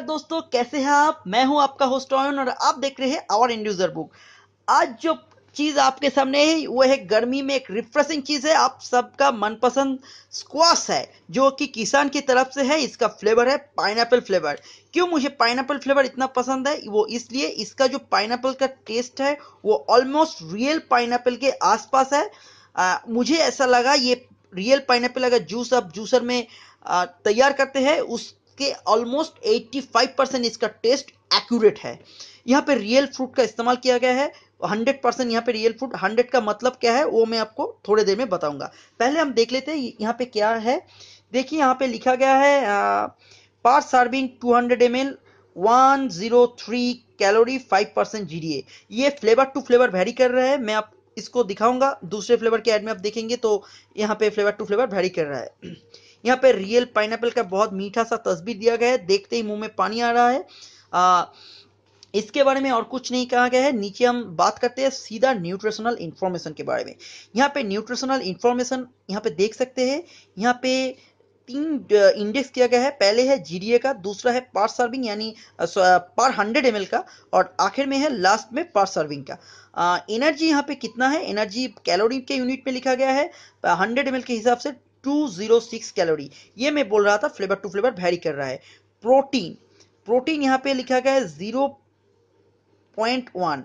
नमस्कार दोस्तों कैसे हैं आप मैं हूं आपका होस्ट ऑयन और आप देख रहे हैं आवर इंड्यूजर बुक आज जो चीज आपके सामने है वो है गर्मी में एक रिफ्रेशिंग चीज है आप सबका मनपसंद स्क्वाश है जो कि किसान की तरफ से है इसका फ्लेवर है पाइन फ्लेवर क्यों मुझे पाइन फ्लेवर इतना पसंद है वो इसलिए इसका जो पाइन का टेस्ट है वो ऑलमोस्ट रियल पाइन के आसपास है आ, मुझे ऐसा लगा ये रियल पाइन अगर जूस आप जूसर में तैयार करते हैं उस के ऑलमोस्ट 85 परसेंट इसका टेस्ट एक्यूरेट है यहाँ पे रियल फ्रूट का इस्तेमाल किया गया है 100 परसेंट यहाँ पे रियल फ्रूट 100 का मतलब क्या है वो मैं आपको थोड़ी देर में बताऊंगा पहले हम देख लेते हैं यहाँ पे क्या है देखिए यहाँ पे लिखा गया है per serving 200 hundred M L calorie five percent जी ये फ्लेवर टू फ्लेवर वेरी कर रहे हैं मैं आप इसको दिखाऊंगा दूसरे फ्लेवर के एड में आप देखेंगे तो यहाँ पे फ्लेवर टू फ्लेवर वेरी कर रहा है यहाँ पे रियल पाइन का बहुत मीठा सा तस्वीर दिया गया है देखते ही मुंह में पानी आ रहा है आ, इसके बारे में और कुछ नहीं कहा गया है नीचे हम बात करते हैं सीधा न्यूट्रिशनल इंफॉर्मेशन के बारे में यहाँ पे न्यूट्रिशनल इंफॉर्मेशन यहाँ पे देख सकते हैं यहाँ पे तीन इंडेक्स किया गया है पहले है जीडीए का दूसरा है पार सर्विंग यानी पर हंड्रेड एम का और आखिर में है लास्ट में पार सर्विंग का आ, एनर्जी यहाँ पे कितना है एनर्जी कैलोरी के यूनिट में लिखा गया है हंड्रेड एम के हिसाब से 206 कैलोरी ये मैं बोल रहा था फ्लेवर टू फ्लेवर वेरी कर रहा है प्रोटीन प्रोटीन यहाँ पे लिखा गया है जीरो पॉइंट वन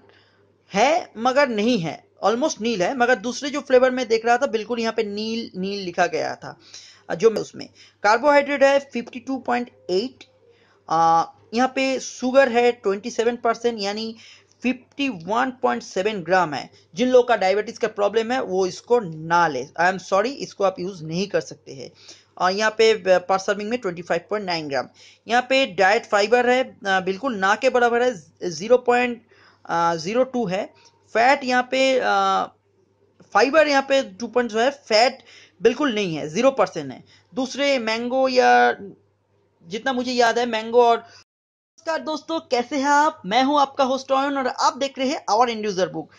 है मगर नहीं है ऑलमोस्ट नील है मगर दूसरे जो फ्लेवर में देख रहा था बिल्कुल यहाँ पे नील नील लिखा गया था जो मैं उसमें कार्बोहाइड्रेट है 52.8 यहाँ पे शुगर है 27 परसेंट यानी 51.7 ग्राम है जिन लोगों का डायबिटीज का प्रॉब्लम है वो इसको ना ले आई एम सॉरी इसको आप यूज नहीं कर सकते हैं और यहाँ पे पर सर्विंग में 25.9 ग्राम यहाँ पे डाइट फाइबर है बिल्कुल ना के बराबर है जीरो पॉइंट जीरो टू है फैट यहाँ पे फाइबर यहाँ पे टू पॉइंट जो है फैट बिल्कुल नहीं है जीरो परसेंट है दूसरे मैंगो या जितना मुझे याद है मैंगो और नमस्कार दोस्तों कैसे हैं आप मैं हूं आपका होस्ट ऑयन और आप देख रहे हैं आवर इंड्यूजर बुक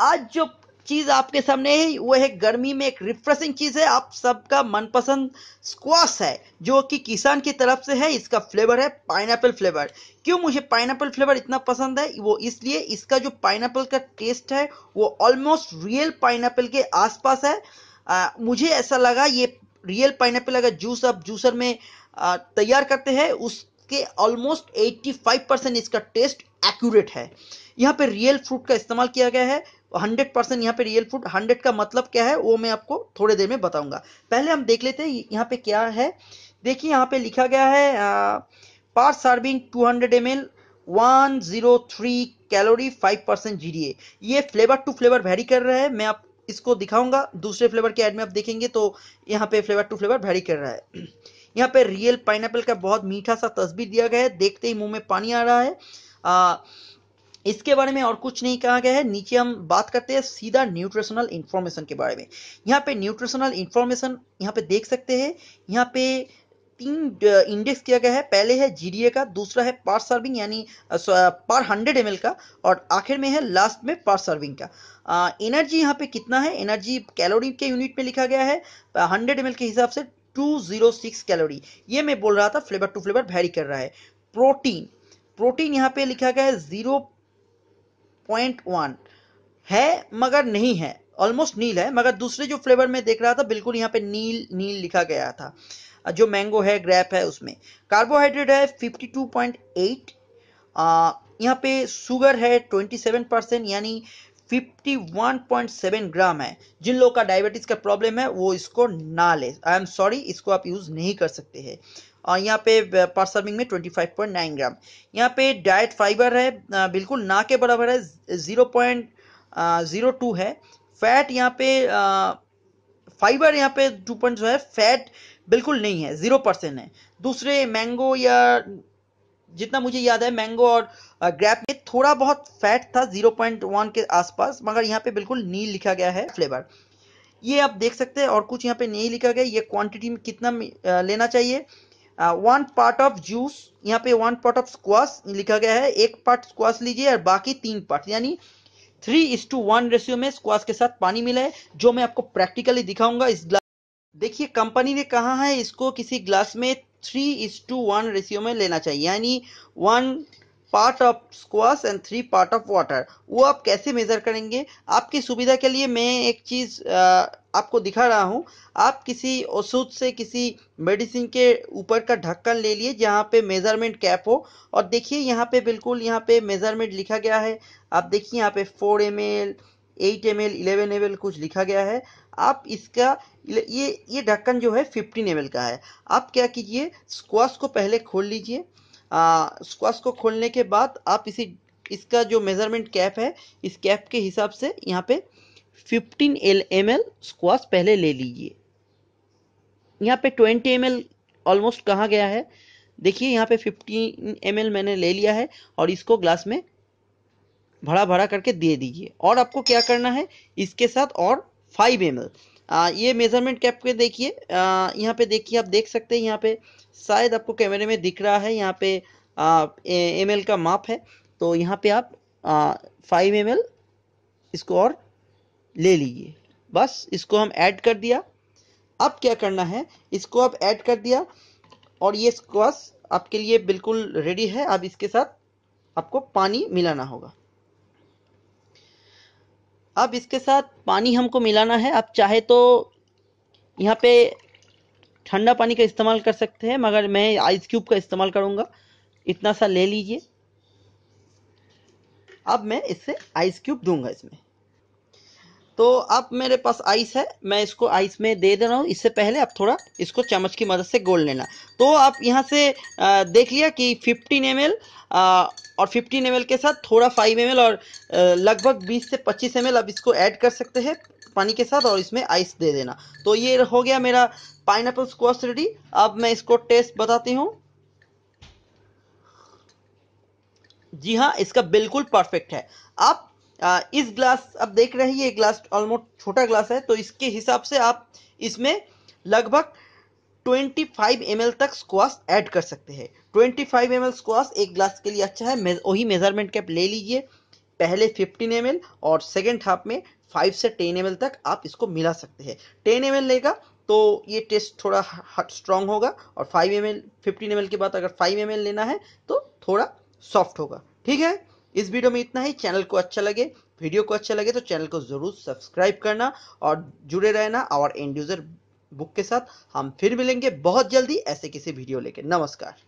आज जो चीज आपके सामने है वो है गर्मी में एक रिफ्रेशिंग चीज है आप सबका मनपसंद स्क्वाश है जो कि किसान की तरफ से है इसका फ्लेवर है पाइन फ्लेवर क्यों मुझे पाइन फ्लेवर इतना पसंद है वो इसलिए इसका जो पाइन का टेस्ट है वो ऑलमोस्ट रियल पाइन के आसपास है आ, मुझे ऐसा लगा ये रियल पाइन अगर जूस आप जूसर में तैयार करते हैं उस के ऑलमोस्ट 85 परसेंट इसका टेस्ट एक्यूरेट है यहाँ पे रियल फ्रूट का इस्तेमाल किया गया है 100 परसेंट यहाँ पे रियल फ्रूट 100 का मतलब क्या है वो मैं आपको थोड़े देर में बताऊंगा पहले हम देख लेते हैं यहाँ पे क्या है देखिए यहाँ पे लिखा गया है per serving 200 hundred M L one zero three calorie five percent जी ये फ्लेवर टू फ्लेवर वेरी कर रहा है मैं आप इसको दिखाऊंगा दूसरे फ्लेवर के एड में आप देखेंगे तो यहाँ पे फ्लेवर टू फ्लेवर वेरी कर रहा है यहाँ पे रियल पाइन का बहुत मीठा सा तस्वीर दिया गया है देखते ही मुंह में पानी आ रहा है आ, इसके बारे में और कुछ नहीं कहा गया है नीचे हम बात करते हैं सीधा न्यूट्रिशनल इंफॉर्मेशन के बारे में यहाँ पे न्यूट्रिशनल इंफॉर्मेशन यहाँ पे देख सकते हैं यहाँ पे तीन इंडेक्स किया गया है पहले है जीडीए का दूसरा है पार सर्विंग यानी पर हंड्रेड एम का और आखिर में है लास्ट में पार सर्विंग का आ, एनर्जी यहाँ पे कितना है एनर्जी कैलोरी के यूनिट में लिखा गया है हंड्रेड एम के हिसाब से 206 कैलोरी ये मैं बोल रहा था फ्लेवर टू फ्लेवर वेरी कर रहा है प्रोटीन प्रोटीन यहाँ पे लिखा गया है जीरो पॉइंट वन है मगर नहीं है ऑलमोस्ट नील है मगर दूसरे जो फ्लेवर में देख रहा था बिल्कुल यहाँ पे नील नील लिखा गया था जो मैंगो है ग्रैप है उसमें कार्बोहाइड्रेट है 52.8 यहाँ पे शुगर है 27 परसेंट यानी 51.7 ग्राम है जिन लोगों का डायबिटीज का प्रॉब्लम है वो इसको ना ले आई एम सॉरी इसको आप यूज नहीं कर सकते हैं और यहाँ पे पर सर्विंग में 25.9 ग्राम यहाँ पे डाइट फाइबर है बिल्कुल ना के बराबर है जीरो पॉइंट जीरो टू है फैट यहाँ पे फाइबर यहाँ पे टू पॉइंट जो है फैट बिल्कुल नहीं है जीरो परसेंट है दूसरे मैंगो या जितना मुझे याद है मैंगो और ग्रैप में थोड़ा बहुत फैट था 0.1 के आसपास मगर यहाँ पे बिल्कुल नील लिखा गया है फ्लेवर ये आप देख सकते हैं और कुछ यहाँ पे नहीं लिखा गया ये क्वांटिटी में कितना लेना चाहिए वन पार्ट ऑफ जूस यहाँ पे वन पार्ट ऑफ स्क्वास लिखा गया है एक पार्ट स्क्वास लीजिए और बाकी तीन पार्ट यानी three is to one ratio में स्क्वास के साथ पानी मिला है जो मैं आपको प्रैक्टिकली दिखाऊंगा इस ग्लास देखिए कंपनी ने कहा है इसको किसी ग्लास में three is to one ratio में लेना चाहिए यानी one part of squash and three part of water वो आप कैसे मेज़र करेंगे आपकी सुविधा के लिए मैं एक चीज़ आपको दिखा रहा हूँ आप किसी औषध से किसी मेडिसिन के ऊपर का ढक्कन ले लिए जहाँ पे मेज़रमेंट कैप हो और देखिए यहाँ पे बिल्कुल यहाँ पे मेज़रमेंट लिखा गया है आप देखिए यहाँ पे four M L eight M L eleven M L कुछ लिखा गया है आप इसका ये ये ढक्कन जो है 15 एम का है आप क्या कीजिए स्क्वाश को पहले खोल लीजिए स्क्वाश को खोलने के बाद आप इसी इसका जो मेज़रमेंट कैप है इस कैप के हिसाब से यहाँ पे 15 एल एम एल स्क्वाश पहले ले लीजिए यहाँ पे 20 एम एल ऑलमोस्ट कहाँ गया है देखिए यहाँ पे 15 एम एल मैंने ले लिया है और इसको ग्लास में भरा भरा करके दे दीजिए और आपको क्या करना है इसके साथ और फाइव एम uh, ये मेजरमेंट कैप के देखिए uh, यहाँ पे देखिए आप देख सकते हैं यहाँ पे शायद आपको कैमरे में दिख रहा है यहाँ पे एम uh, एल का माप है तो यहाँ पे आप फाइव एम एल इसको और ले लीजिए बस इसको हम ऐड कर दिया अब क्या करना है इसको आप ऐड कर दिया और ये स्क्वास आपके लिए बिल्कुल रेडी है अब इसके साथ आपको पानी मिलाना होगा अब इसके साथ पानी हमको मिलाना है आप चाहे तो यहाँ पे ठंडा पानी का इस्तेमाल कर सकते हैं मगर मैं आइस क्यूब का इस्तेमाल करूँगा इतना सा ले लीजिए अब मैं इससे आइस क्यूब दूंगा इसमें तो अब मेरे पास आइस है मैं इसको आइस में दे दे रहा हूँ इससे पहले आप थोड़ा इसको चम्मच की मदद से गोल लेना तो आप यहाँ से देख लिया कि 15 एम और 15 एम के साथ थोड़ा 5 एम और लगभग 20 से 25 एम एल आप इसको ऐड कर सकते हैं पानी के साथ और इसमें आइस दे देना तो ये हो गया मेरा पाइन एपल रेडी अब मैं इसको टेस्ट बताती हूँ जी हाँ इसका बिल्कुल परफेक्ट है आप आ, इस ग्लास अब देख रहे हैं ये ग्लास ऑलमोस्ट छोटा ग्लास है तो इसके हिसाब से आप इसमें लगभग 25 फाइव तक स्क्वास ऐड कर सकते हैं 25 ml स्क्वास एक ग्लास के लिए अच्छा है वही मेजरमेंट कैप ले लीजिए पहले 15 एम और सेकेंड हाफ में 5 से 10 एम तक आप इसको मिला सकते हैं 10 एम लेगा तो ये टेस्ट थोड़ा स्ट्रांग होगा और 5 एम 15 फिफ्टीन के बाद अगर 5 एम लेना है तो थोड़ा सॉफ्ट होगा ठीक है इस वीडियो में इतना ही चैनल को अच्छा लगे वीडियो को अच्छा लगे तो चैनल को जरूर सब्सक्राइब करना और जुड़े रहना और एंड यूजर बुक के साथ हम फिर मिलेंगे बहुत जल्दी ऐसे किसी वीडियो लेके नमस्कार